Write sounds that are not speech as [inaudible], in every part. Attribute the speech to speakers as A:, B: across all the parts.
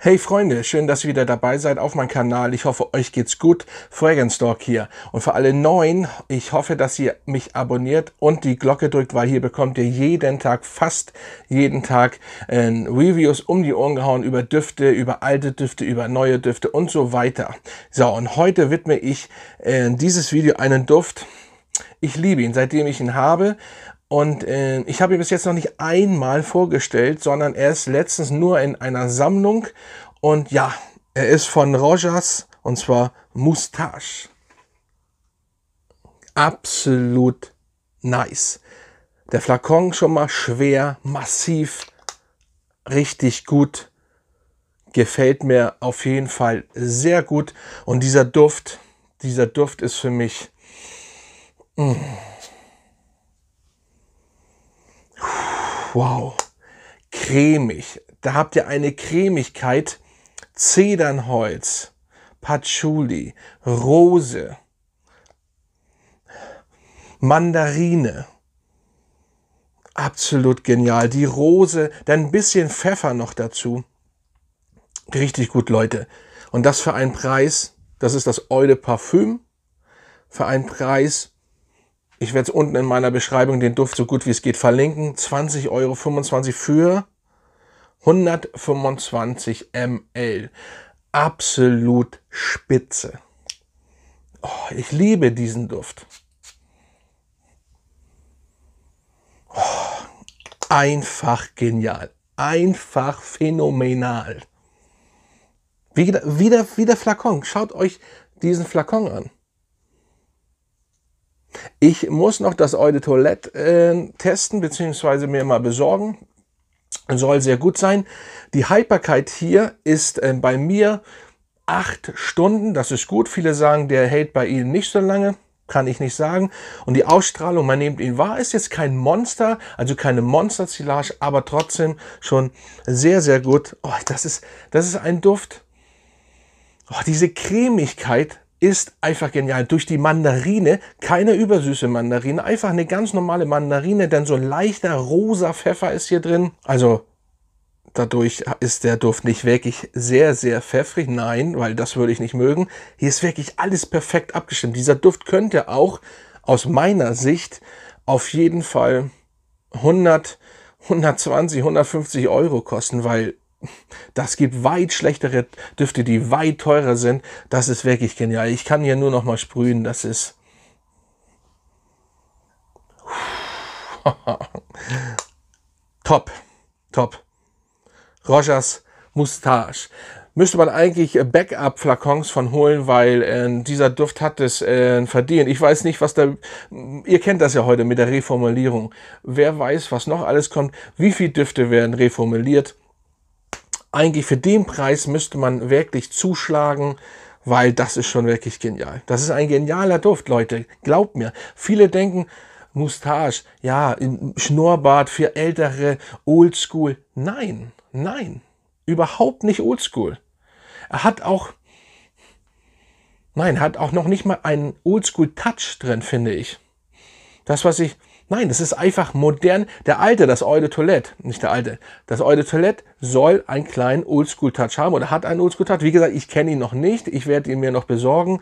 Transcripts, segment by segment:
A: Hey Freunde, schön, dass ihr wieder dabei seid auf meinem Kanal. Ich hoffe, euch geht's gut. Fragrance hier. Und für alle Neuen, ich hoffe, dass ihr mich abonniert und die Glocke drückt, weil hier bekommt ihr jeden Tag, fast jeden Tag, äh, Reviews um die Ohren gehauen über Düfte, über alte Düfte, über neue Düfte und so weiter. So, und heute widme ich äh, dieses Video einen Duft, ich liebe ihn, seitdem ich ihn habe und äh, ich habe ihn bis jetzt noch nicht einmal vorgestellt, sondern er ist letztens nur in einer Sammlung. Und ja, er ist von Rogers und zwar Moustache. Absolut nice. Der Flakon schon mal schwer, massiv, richtig gut. Gefällt mir auf jeden Fall sehr gut. Und dieser Duft, dieser Duft ist für mich. Mh mm, wow, cremig. Da habt ihr eine Cremigkeit. Zedernholz, Patchouli, Rose, Mandarine. Absolut genial. Die Rose, dann ein bisschen Pfeffer noch dazu. Richtig gut, Leute. Und das für einen Preis, das ist das Eule Parfüm, für einen Preis ich werde es unten in meiner Beschreibung den Duft so gut wie es geht verlinken. 20,25 Euro für 125 ml. Absolut spitze. Oh, ich liebe diesen Duft. Oh, einfach genial. Einfach phänomenal. Wieder, wie, der, Flakon. Schaut euch diesen Flakon an. Ich muss noch das Eau de Toilette äh, testen, beziehungsweise mir mal besorgen. Soll sehr gut sein. Die Hyperkeit hier ist äh, bei mir acht Stunden. Das ist gut. Viele sagen, der hält bei Ihnen nicht so lange. Kann ich nicht sagen. Und die Ausstrahlung, man nimmt ihn wahr, ist jetzt kein Monster, also keine Monster-Silage, aber trotzdem schon sehr, sehr gut. Oh, das ist, das ist ein Duft. Oh, diese Cremigkeit, ist einfach genial. Durch die Mandarine, keine übersüße Mandarine, einfach eine ganz normale Mandarine, denn so ein leichter rosa Pfeffer ist hier drin. Also dadurch ist der Duft nicht wirklich sehr, sehr pfeffrig. Nein, weil das würde ich nicht mögen. Hier ist wirklich alles perfekt abgestimmt. Dieser Duft könnte auch aus meiner Sicht auf jeden Fall 100, 120, 150 Euro kosten, weil das gibt weit schlechtere Düfte, die weit teurer sind. Das ist wirklich genial. Ich kann hier nur noch mal sprühen. Das ist. [laughs] top. Top. Rogers Moustache. Müsste man eigentlich äh, Backup-Flakons von holen, weil äh, dieser Duft hat es äh, verdient. Ich weiß nicht, was da. Ihr kennt das ja heute mit der Reformulierung. Wer weiß, was noch alles kommt. Wie viele Düfte werden reformuliert? eigentlich für den Preis müsste man wirklich zuschlagen, weil das ist schon wirklich genial. Das ist ein genialer Duft, Leute. Glaubt mir. Viele denken, Moustache, ja, Schnurrbart für ältere, oldschool. Nein, nein, überhaupt nicht oldschool. Er hat auch, nein, hat auch noch nicht mal einen oldschool Touch drin, finde ich. Das, was ich Nein, das ist einfach modern. Der alte, das Eau Toilette, nicht der alte, das Eau Toilette soll einen kleinen Oldschool-Touch haben oder hat einen Oldschool-Touch. Wie gesagt, ich kenne ihn noch nicht, ich werde ihn mir noch besorgen.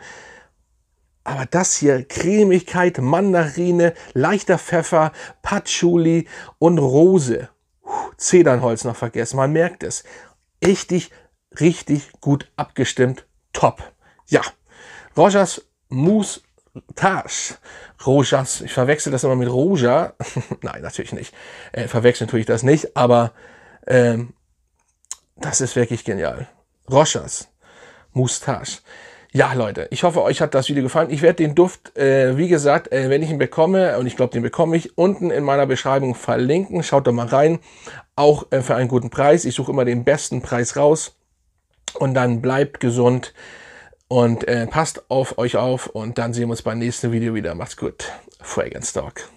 A: Aber das hier, Cremigkeit, Mandarine, leichter Pfeffer, Patchouli und Rose. Puh, Zedernholz noch vergessen, man merkt es. Richtig, richtig gut abgestimmt. Top. Ja, Rogers Mousse Taj. Rojas. Ich verwechsel das immer mit Roja. [laughs] Nein, natürlich nicht. Äh, verwechseln tue das nicht, aber ähm, das ist wirklich genial. Rojas. Moustache. Ja, Leute, ich hoffe, euch hat das Video gefallen. Ich werde den Duft, äh, wie gesagt, äh, wenn ich ihn bekomme, und ich glaube, den bekomme ich, unten in meiner Beschreibung verlinken. Schaut da mal rein. Auch äh, für einen guten Preis. Ich suche immer den besten Preis raus. Und dann bleibt gesund. Und äh, passt auf euch auf und dann sehen wir uns beim nächsten Video wieder. Macht's gut. Fragrance Talk.